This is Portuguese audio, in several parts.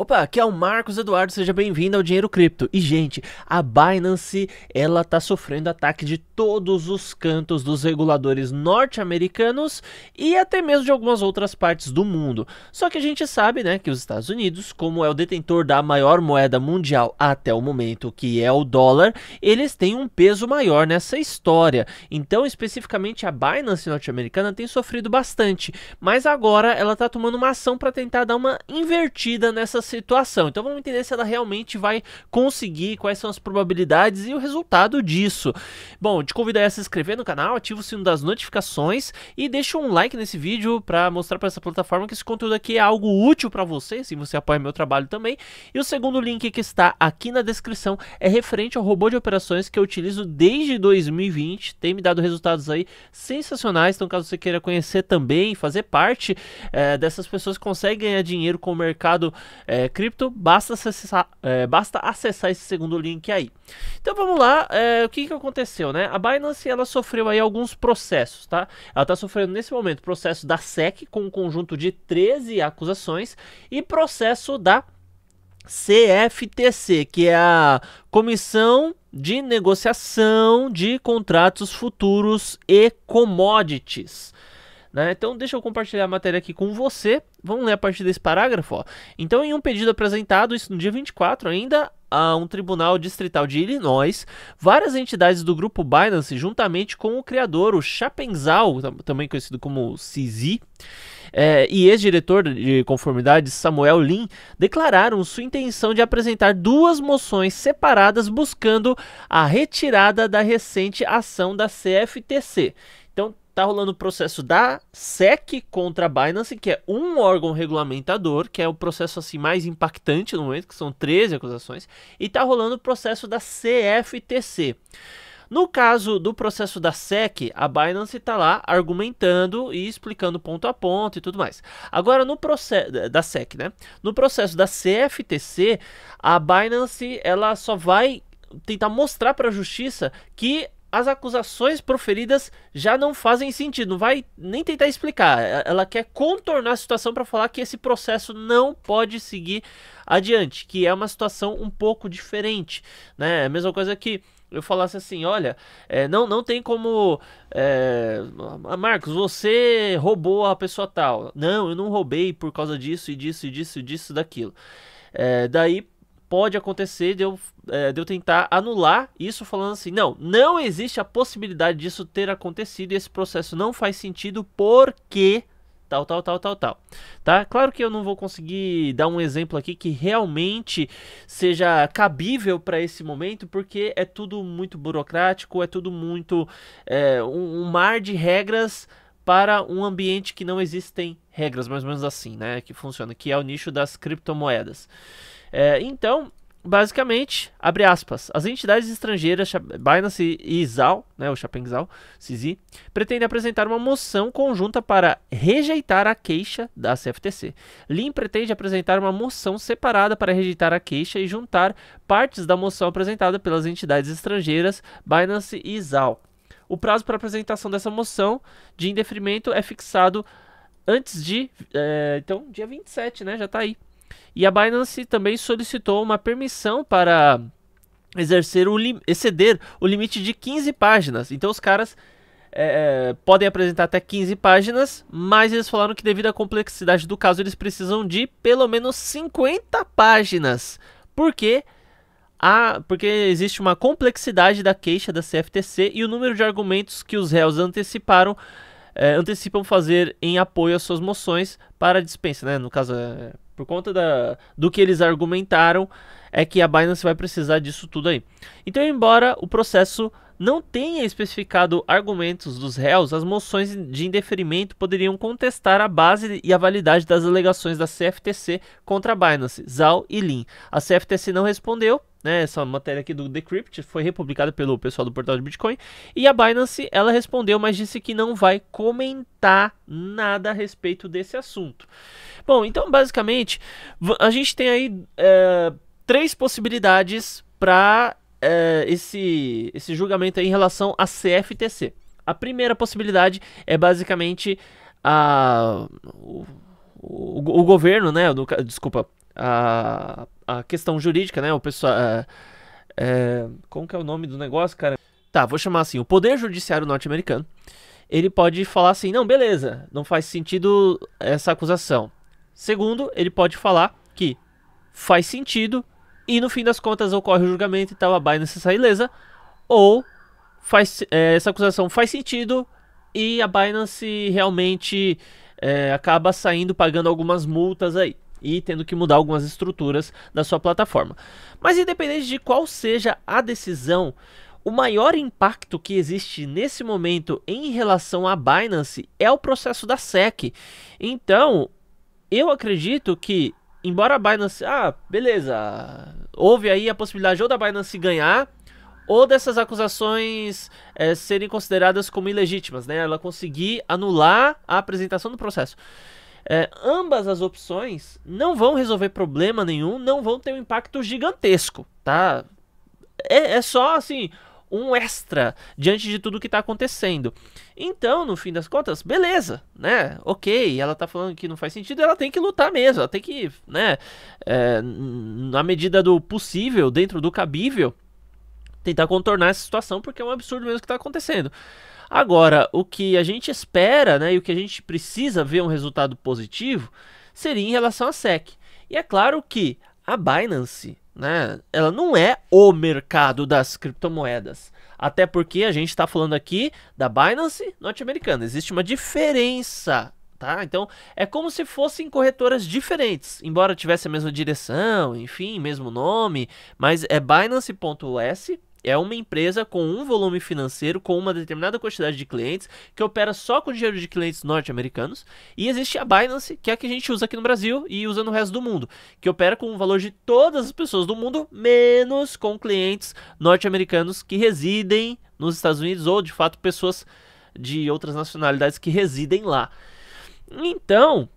Opa, aqui é o Marcos Eduardo, seja bem-vindo ao Dinheiro Cripto. E gente, a Binance, ela tá sofrendo ataque de todos os cantos dos reguladores norte-americanos e até mesmo de algumas outras partes do mundo. Só que a gente sabe, né, que os Estados Unidos, como é o detentor da maior moeda mundial até o momento, que é o dólar, eles têm um peso maior nessa história. Então, especificamente a Binance norte-americana tem sofrido bastante, mas agora ela tá tomando uma ação para tentar dar uma invertida nessas situação. Então vamos entender se ela realmente vai conseguir, quais são as probabilidades e o resultado disso. Bom, te convido a se inscrever no canal, ativa o sino das notificações e deixa um like nesse vídeo para mostrar para essa plataforma que esse conteúdo aqui é algo útil para você, se você apoia meu trabalho também. E o segundo link que está aqui na descrição é referente ao robô de operações que eu utilizo desde 2020, tem me dado resultados aí sensacionais, então caso você queira conhecer também, fazer parte é, dessas pessoas que conseguem ganhar dinheiro com o mercado é, é, cripto, basta acessar, é, basta acessar esse segundo link aí. Então vamos lá, é, o que, que aconteceu, né? A Binance ela sofreu aí alguns processos, tá? Ela está sofrendo nesse momento processo da SEC com um conjunto de 13 acusações e processo da CFTC, que é a Comissão de Negociação de Contratos Futuros e Commodities. Né? Então deixa eu compartilhar a matéria aqui com você. Vamos ler a partir desse parágrafo. Ó. Então, em um pedido apresentado, isso no dia 24 ainda, a um tribunal distrital de Illinois, várias entidades do grupo Binance, juntamente com o criador, o Chapenzal, também conhecido como CZ, é, e ex-diretor de conformidade Samuel Lin declararam sua intenção de apresentar duas moções separadas buscando a retirada da recente ação da CFTC tá rolando o processo da SEC contra a Binance, que é um órgão regulamentador, que é o processo assim mais impactante no momento, que são 13 acusações, e tá rolando o processo da CFTC. No caso do processo da SEC, a Binance está lá argumentando e explicando ponto a ponto e tudo mais. Agora, no processo da SEC, né? No processo da CFTC, a Binance ela só vai tentar mostrar para a justiça que as acusações proferidas já não fazem sentido, não vai nem tentar explicar. É, ela quer contornar a situação para falar que esse processo não pode seguir adiante, que é uma situação um pouco diferente, né? É a mesma coisa que eu falasse assim, olha, é, não, não tem como, é, Marcos, você roubou a pessoa tal. Não, eu não roubei por causa disso e disso e disso e disso daquilo. É, daí pode acontecer de eu, é, de eu tentar anular isso falando assim, não, não existe a possibilidade disso ter acontecido e esse processo não faz sentido porque tal, tal, tal, tal, tal. Tá? Claro que eu não vou conseguir dar um exemplo aqui que realmente seja cabível para esse momento, porque é tudo muito burocrático, é tudo muito é, um, um mar de regras para um ambiente que não existem regras, mais ou menos assim, né? Que funciona, que é o nicho das criptomoedas. É, então, basicamente, abre aspas, as entidades estrangeiras Binance e ZAO, né, o Chapengzal, CZ, pretendem apresentar uma moção conjunta para rejeitar a queixa da CFTC. Lin pretende apresentar uma moção separada para rejeitar a queixa e juntar partes da moção apresentada pelas entidades estrangeiras Binance e ZAO. O prazo para apresentação dessa moção de indeferimento é fixado antes de. É, então, dia 27, né? Já está aí. E a Binance também solicitou uma permissão para exercer o exceder o limite de 15 páginas. Então os caras é, é podem apresentar até 15 páginas, mas eles falaram que devido à complexidade do caso eles precisam de pelo menos 50 páginas. Por quê? Porque porque existe uma complexidade da queixa da CFTC e o número de argumentos que os réus anteciparam é, antecipam fazer em apoio às suas moções para dispensa, né? No caso, é, por conta da, do que eles argumentaram, é que a Binance vai precisar disso tudo aí. Então, embora o processo não tenha especificado argumentos dos réus, as moções de indeferimento poderiam contestar a base e a validade das alegações da CFTC contra a Binance, ZAL e Lin. A CFTC não respondeu, né, essa matéria aqui do Decrypt foi republicada pelo pessoal do portal de Bitcoin e a Binance ela respondeu, mas disse que não vai comentar nada a respeito desse assunto. Bom, então basicamente a gente tem aí é, três possibilidades para é, esse esse julgamento em relação à CFTC. A primeira possibilidade é basicamente a o, o, o governo, né, desculpa, a, a questão jurídica, né? O pessoal. É, é, como que é o nome do negócio, cara? Tá, vou chamar assim. O Poder Judiciário norte-americano. Ele pode falar assim: não, beleza, não faz sentido essa acusação. Segundo, ele pode falar que faz sentido e no fim das contas ocorre o julgamento e tal, a Binance sai ilesa. Ou faz, é, essa acusação faz sentido e a Binance realmente é, acaba saindo pagando algumas multas aí e tendo que mudar algumas estruturas da sua plataforma. Mas independente de qual seja a decisão, o maior impacto que existe nesse momento em relação à Binance é o processo da SEC. Então, eu acredito que, embora a Binance. Ah, beleza. Houve aí a possibilidade ou da Binance ganhar ou dessas acusações é, serem consideradas como ilegítimas, né? Ela conseguir anular a apresentação do processo. É, ambas as opções não vão resolver problema nenhum, não vão ter um impacto gigantesco, tá? É, é só assim um extra diante de tudo que está acontecendo. Então, no fim das contas, beleza, né? Ok, ela tá falando que não faz sentido, ela tem que lutar mesmo, ela tem que, né? É, na medida do possível, dentro do cabível, tentar contornar essa situação, porque é um absurdo mesmo que está acontecendo. Agora, o que a gente espera, né, e o que a gente precisa ver um resultado positivo, seria em relação à SEC. E é claro que a Binance, né, ela não é o mercado das criptomoedas. Até porque a gente está falando aqui da Binance norte-americana. Existe uma diferença Tá? Então é como se fossem corretoras diferentes, embora tivesse a mesma direção, enfim, mesmo nome, mas é Binance.us é uma empresa com um volume financeiro, com uma determinada quantidade de clientes, que opera só com dinheiro de clientes norte-americanos. E existe a Binance, que é a que a gente usa aqui no Brasil e usa no resto do mundo, que opera com o valor de todas as pessoas do mundo, menos com clientes norte-americanos que residem nos Estados Unidos ou, de fato, pessoas de outras nacionalidades que residem lá. Então,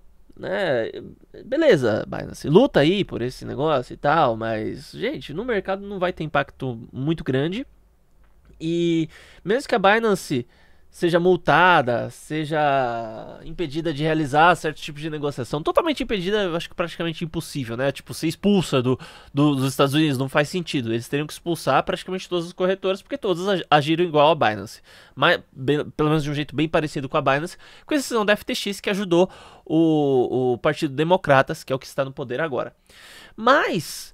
né? Beleza, Binance, assim, luta aí por esse negócio e tal, mas, gente, no mercado não vai ter impacto muito grande. E mesmo que a Binance seja multada, seja impedida de realizar certo tipo de negociação. Totalmente impedida, eu acho que praticamente impossível, né? Tipo, ser expulsa do, do, dos Estados Unidos, não faz sentido. Eles teriam que expulsar praticamente todas as corretoras, porque todas agiram igual a Binance. Mas, bem, pelo menos de um jeito bem parecido com a Binance, com exceção da FTX, que ajudou o, o Partido Democratas, que é o que está no poder agora. Mas...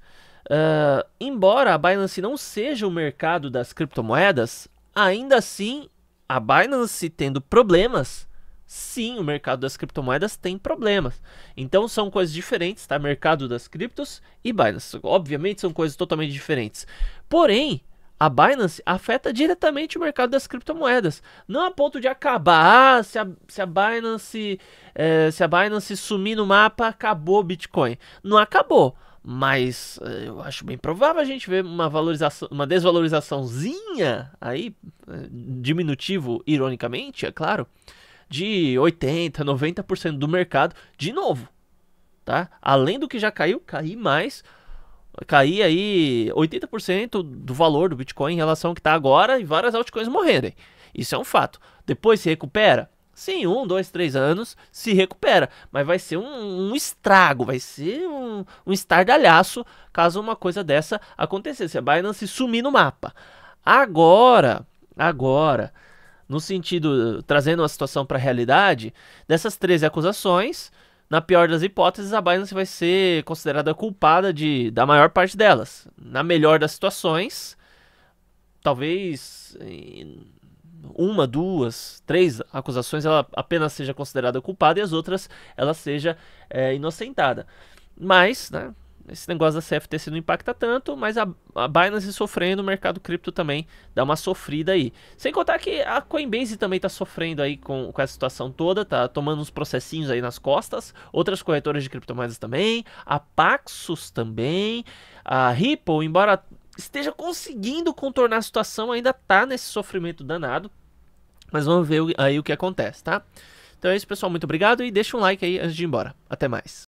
Uh, embora a Binance não seja o mercado das criptomoedas, ainda assim a Binance tendo problemas, sim, o mercado das criptomoedas tem problemas. Então são coisas diferentes, tá? Mercado das criptos e Binance. Obviamente são coisas totalmente diferentes. Porém, a Binance afeta diretamente o mercado das criptomoedas. Não a ponto de acabar. Ah, se a, se a Binance. É, se a Binance sumir no mapa, acabou o Bitcoin. Não acabou. Mas eh, eu acho bem provável a gente ver uma valorização, uma desvalorizaçãozinha aí, eh, diminutivo, ironicamente, é claro, de 80, 90% do mercado de novo, tá? Além do que já caiu, cair mais, cair aí 80% do valor do Bitcoin em relação ao que está agora e várias altcoins morrerem. Isso é um fato. Depois se recupera? Sim, um, dois, três anos se recupera. Mas vai ser um, um estrago, vai ser um, um estardalhaço caso uma coisa dessa acontecesse. A é Binance sumir no mapa. Agora, agora, no sentido, trazendo a situação para a realidade, dessas 13 acusações, na pior das hipóteses, a Binance vai ser considerada culpada de, da maior parte delas. Na melhor das situações, talvez. Em, uma, duas, três acusações ela apenas seja considerada culpada e as outras ela seja é, inocentada. Mas, né, esse negócio da CFTC não impacta tanto, mas a, a Binance sofrendo, o mercado cripto também dá uma sofrida aí. Sem contar que a Coinbase também está sofrendo aí com, com essa situação toda, tá tomando uns processinhos aí nas costas, outras corretoras de criptomoedas também, a Paxos também, a Ripple, embora esteja conseguindo contornar a situação, ainda tá nesse sofrimento danado. Mas vamos ver aí o que acontece, tá? Então é isso, pessoal. Muito obrigado e deixa um like aí antes de ir embora. Até mais.